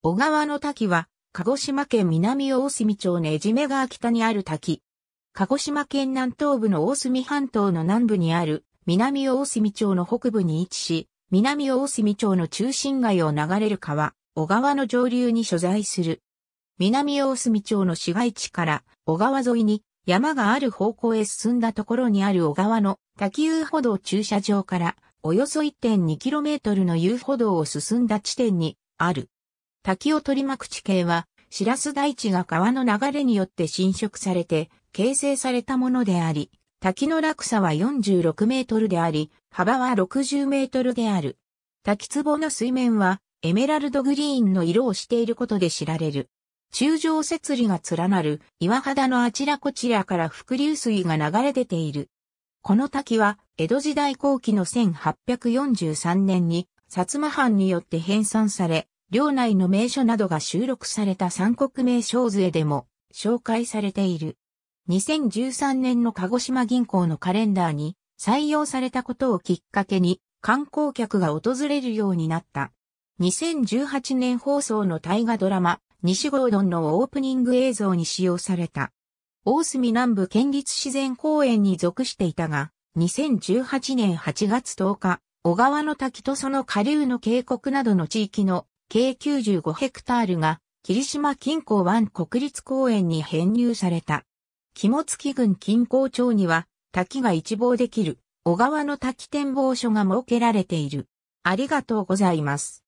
小川の滝は、鹿児島県南大隅町じめ川北にある滝。鹿児島県南東部の大隅半島の南部にある南大隅町の北部に位置し、南大隅町の中心街を流れる川、小川の上流に所在する。南大隅町の市街地から小川沿いに山がある方向へ進んだところにある小川の滝遊歩道駐車場からおよそ 1.2km の遊歩道を進んだ地点にある。滝を取り巻く地形は、白ス大地が川の流れによって侵食されて、形成されたものであり、滝の落差は46メートルであり、幅は60メートルである。滝壺の水面は、エメラルドグリーンの色をしていることで知られる。中上節理が連なる岩肌のあちらこちらから伏流水が流れ出ている。この滝は、江戸時代後期の1843年に、薩摩藩によって編纂され、領内の名所などが収録された三国名小図絵でも紹介されている。2013年の鹿児島銀行のカレンダーに採用されたことをきっかけに観光客が訪れるようになった。2018年放送の大河ドラマ、西郷丼のオープニング映像に使用された。大隅南部県立自然公園に属していたが、2018年8月10日、小川の滝とその下流の渓谷などの地域の計95ヘクタールが霧島近郊湾国立公園に編入された。肝付郡近郊町には滝が一望できる小川の滝展望所が設けられている。ありがとうございます。